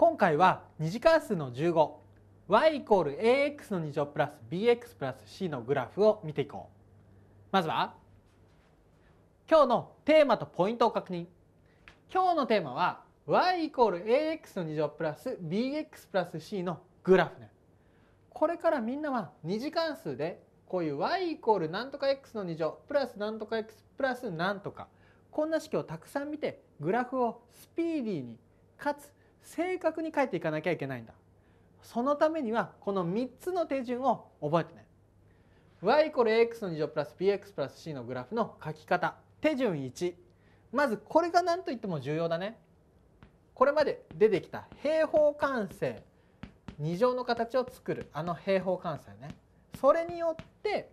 今回は二次関数の 15y=ax イコールの2乗プラス bx プラス c のグラフを見ていこうまずは今日のテーマとポイントを確認今日のテーマは y=ax イコールの2乗プラス bx プラス c のグラフねこれからみんなは二次関数でこういう y イコールなんとか x の2乗プラスなんとか x プラスなんとかこんな式をたくさん見てグラフをスピーディーにかつ正確に書いていかなきゃいけないんだそのためにはこの3つの手順を覚えてね y イコール x の2乗プラス bx プラス c のグラフの書き方手順1まずこれが何と言っても重要だねこれまで出てきた平方完成2乗の形を作るあの平方完成ねそれによって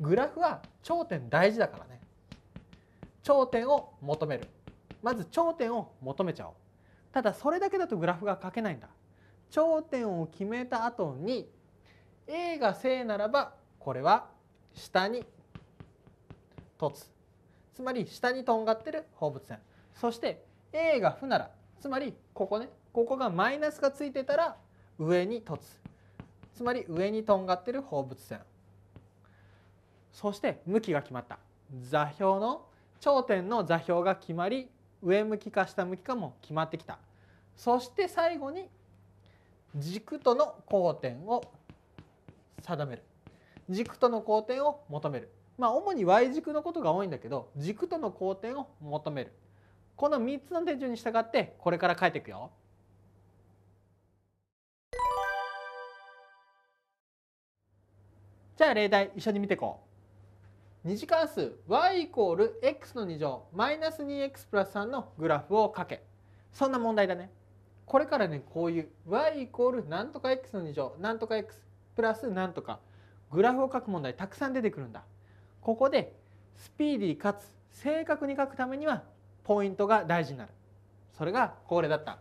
グラフは頂点大事だからね頂点を求めるまず頂点を求めちゃおうただそれだけだとグラフが書けないんだ頂点を決めた後に A が正ならばこれは下に凸つまり下にとんがってる放物線そして A が負ならつまりここねここがマイナスがついてたら上に凸つまり上にとんがってる放物線そして向きが決まった座標の頂点の座標が決まり上向きか下向きかも決まってきたそして最後に軸との交点を定める軸との交点を求めるまあ主に Y 軸のことが多いんだけど軸との交点を求めるこの3つの手順に従ってこれから書いていくよ。じゃあ例題一緒に見ていこう。二次関数 y イコール x の2乗マイナス 2x プラス3のグラフをかけそんな問題だねこれからねこういう y イコールなんとか x の2乗なんとか x プラスなんとかグラフを書く問題たくさん出てくるんだここでスピーディーかつ正確に書くためにはポイントが大事になるそれがこれだった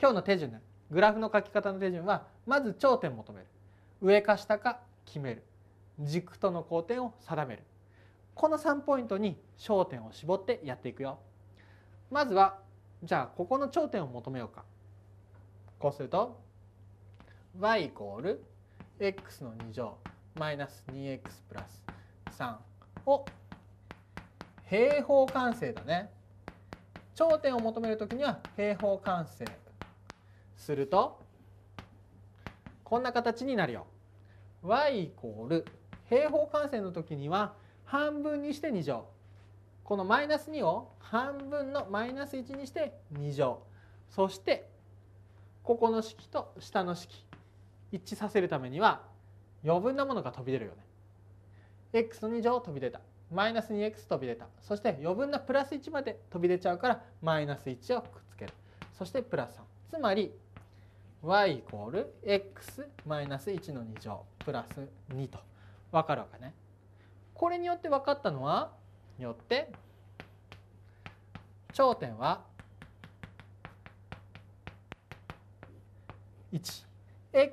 今日の手順グラフの書き方の手順はまず頂点求める上か下か決める軸との交点を定めるこの3ポイントに焦点を絞ってやっていくよまずはじゃあここの頂点を求めようかこうすると y イコール x の2乗マイナス 2x プラス3を平方完成だね頂点を求めるときには平方完成するとこんな形になるよ。y イコール平方完成の時には半分にして2乗このマイナス2を半分のマイナス1にして2乗そしてここの式と下の式一致させるためには余分なものが飛び出るよね。x の2乗飛び出たマイナス 2x 飛び出たそして余分なプラス1まで飛び出ちゃうからマイナス1をくっつけるそしてプラス3つまり y イコール x マイナス1の2乗プラス2と分かるわけね。これによって分かったのはよって頂点は 1x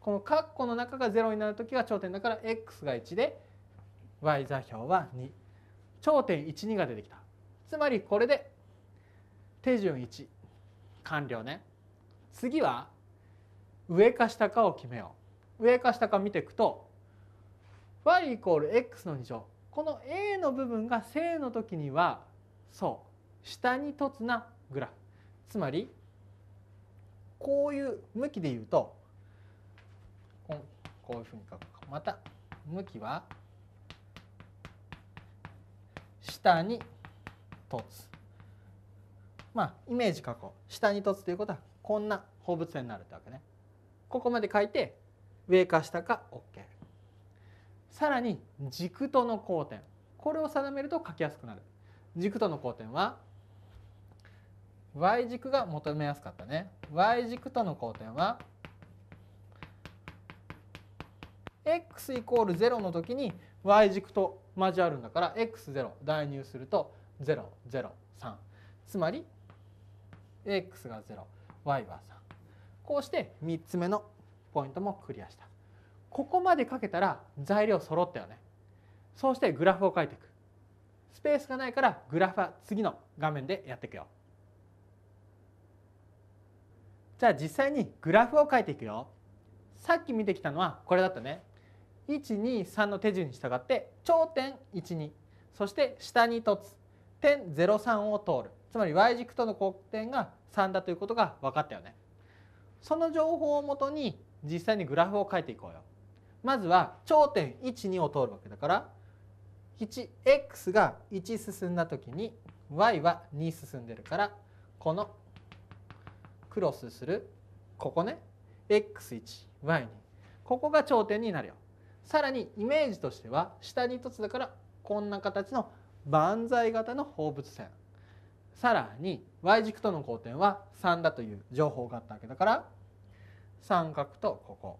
この括弧の中が0になる時は頂点だから x が1で y 座標は2頂点12が出てきたつまりこれで手順1完了ね次は上か下かを決めよう上か下か見ていくと y イコール x の2乗この a の部分が正の時にはそう下に凸なグラフつまりこういう向きで言うとこういうふうに書くかまた向きは下に凸まあイメージ書こう下に凸ということはこんな放物線になるってわけねここまで書いて上か下か OK。さらに軸との交点これを定めると書きやすくなる軸との交点は y 軸が求めやすかったね y 軸との交点は x イコール0の時に y 軸と交わるんだから x0 代入すると003つまり x が 0y は3こうして3つ目のポイントもクリアした。ここまで書けたら材料揃ったよねそうしてグラフを書いていくスペースがないからグラフは次の画面でやっていくよじゃあ実際にグラフを書いていくよさっき見てきたのはこれだったね123の手順に従って頂点12そして下に凸点03を通るつまり y 軸との交点が3だということが分かったよねその情報をもとに実際にグラフを書いていこうよまずは頂点12を通るわけだから 1x が1進んだ時に y は2進んでるからこのクロスするここね x1y2 ここが頂点になるよ。さらにイメージとしては下に1つだからこんな形の万歳型の放物線さらに y 軸との交点は3だという情報があったわけだから三角とここ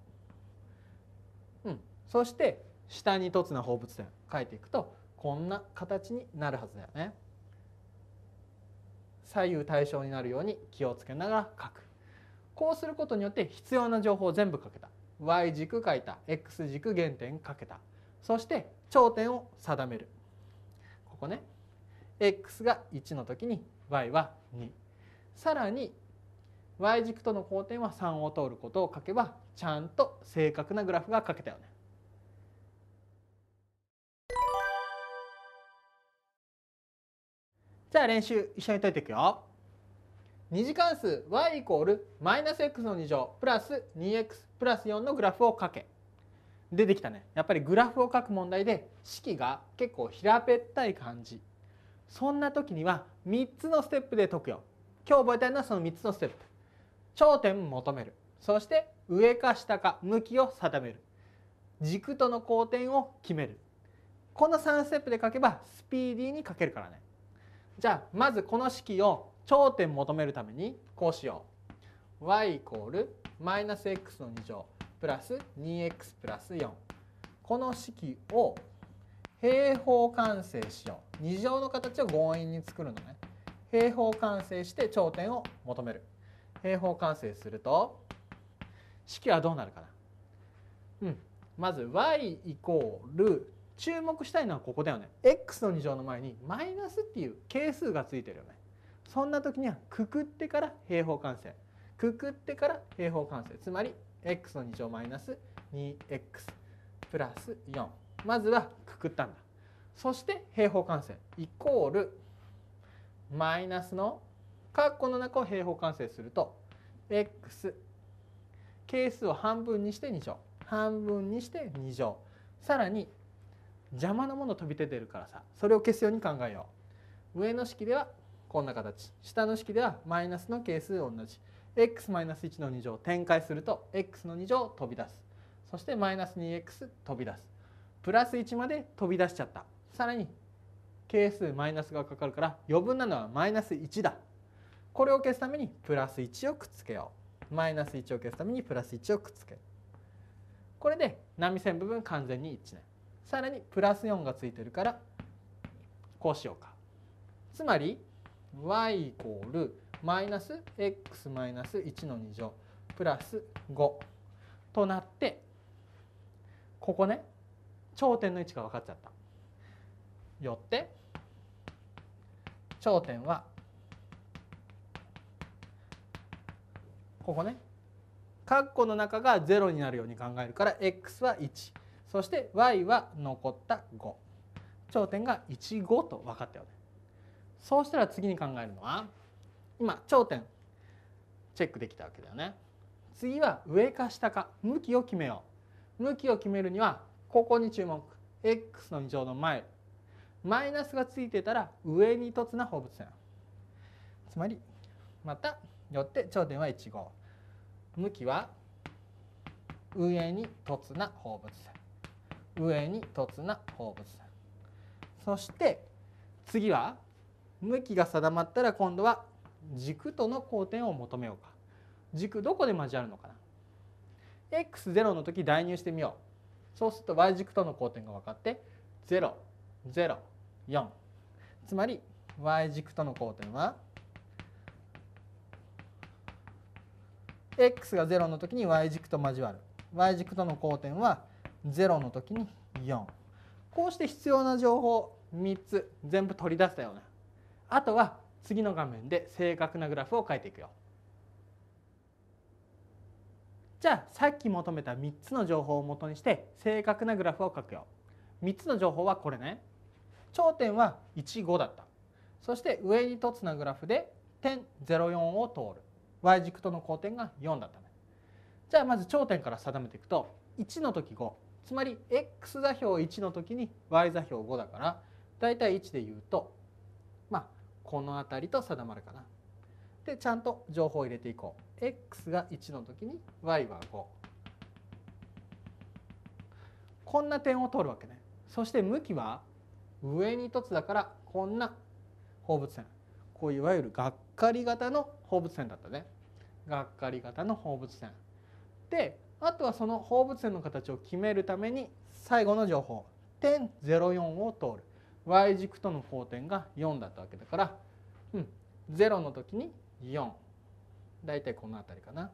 うん、そして下に凸な放物線書いていくとこんな形になるはずだよね。左右対称になるように気をつけながら書く。こうすることによって必要な情報を全部書けた。y 軸書いた x 軸原点書けたそして頂点を定めるここね x が1の時に y は2さらに Y 軸との交点は3を通ることを書けばちゃんと正確なグラフが書けたよね。じゃあ練習一緒に解いていくよ。二次関数 y イコールマイナス x の2乗プラス 2x プラス4のグラフを書け。出てきたね。やっぱりグラフを書く問題で式が結構平べったい感じ。そんな時には3つのステップで解くよ。今日覚えたいのはその3つのステップ。頂点求めるそして上か下か向きを定める軸との交点を決めるこの3ステップで書けばスピーディーに書けるからねじゃあまずこの式を頂点求めるためにこうしよう y イコールマイナス x の2乗プラス 2x プラス4この式を平方完成しよう2乗の形を強引に作るのね平方完成して頂点を求める平方完成すると式はどうなるかな、うん、まず y イコール注目したいのはここだよね x の2乗の前にマイナスっていう係数がついてるよねそんな時にはくくってから平方完成くくってから平方完成つまり x の2乗マイナス 2x プラス4まずはくくったんだそして平方完成イコールマイナスの括弧の中を平方完成すると x 係数を半分にして2乗半分にして2乗さらに邪魔なもの飛び出てるからさそれを消すように考えよう上の式ではこんな形下の式ではマイナスの係数同じ x-1 の2乗展開すると x の2乗飛び出すそしてマイナス 2x 飛び出すプラス1まで飛び出しちゃったさらに係数マイナスがかかるから余分なのはマイナス1だこれを消すためにプラス1をくっつけようマイナス1を消すためにプラス1をくっつけるこれで波線部分完全に一致ねさらにプラス4がついてるからこうしようかつまり y イコールマイナス x マイナス1の2乗プラス5となってここね頂点の位置が分かっちゃった。よって頂点はここね括弧の中が0になるように考えるから x は1そして y は残った5頂点が15と分かったよねそうしたら次に考えるのは今頂点チェックできたわけだよね次は上か下か向きを決めよう向きを決めるにはここに注目 x の2乗の前マイナスがついてたら上に凸な放物線つまりまたよって頂点は1号向きは上に凸な放物線上に凸な放物線そして次は向きが定まったら今度は軸との交点を求めようか軸どこで交わるのかな x0 の時代入してみようそうすると y 軸との交点が分かって004つまり y 軸との交点は x が0の時に y 軸と交わる y 軸との交点は0の時に4こうして必要な情報3つ全部取り出したようなあとは次の画面で正確なグラフを書いていくよじゃあさっき求めた3つの情報をもとにして正確なグラフを書くよ3つの情報はこれね頂点は15だったそして上に凸なグラフで点04を通る Y 軸との交点が4だったねじゃあまず頂点から定めていくと1の時5つまり x 座標1の時に y 座標5だからだいたい1で言うとまあこの辺りと定まるかな。でちゃんと情報を入れていこう。x が1の時に y は5。こんな点を取るわけね。そして向きは上に1つだからこんな放物線こういわゆるがっかり型の放物線だったねがっかり型の放物線であとはその放物線の形を決めるために最後の情報点04を通る y 軸との交点が4だったわけだから、うん、0の時に4大体この辺りかな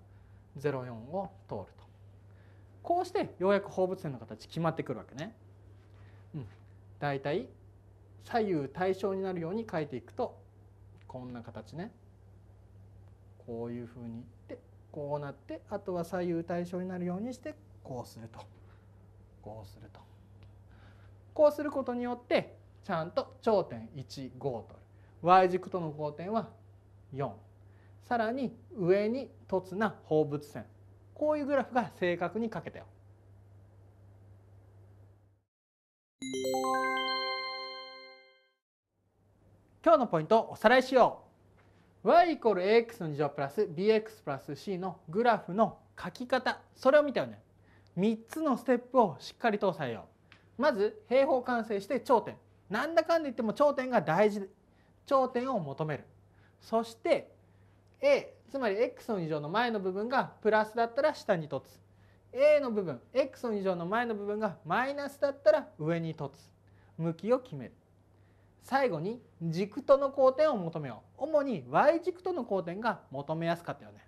04を通るとこうしてようやく放物線の形決まってくるわけね。うん、大体左右対称になるように書いていくとこんな形ね。こういうふうにいってこうなってあとは左右対称になるようにしてこうするとこうするとこうすることによってちゃんと頂点15と y 軸との交点は4さらに上に凸な放物線こういうグラフが正確に書けたよ。今日のポイントおさらいしよう y イコール ax の2乗プラス bx プラス c のグラフの書き方それを見たよね3つのステップをしっかりと押さえようまず平方完成して頂点なんだかんで言っても頂点が大事頂点を求めるそして a つまり x の2乗の前の部分がプラスだったら下に凸 a の部分 x の2乗の前の部分がマイナスだったら上に凸向きを決める最後に軸との交点を求めよう主に y 軸との交点が求めやすかったよね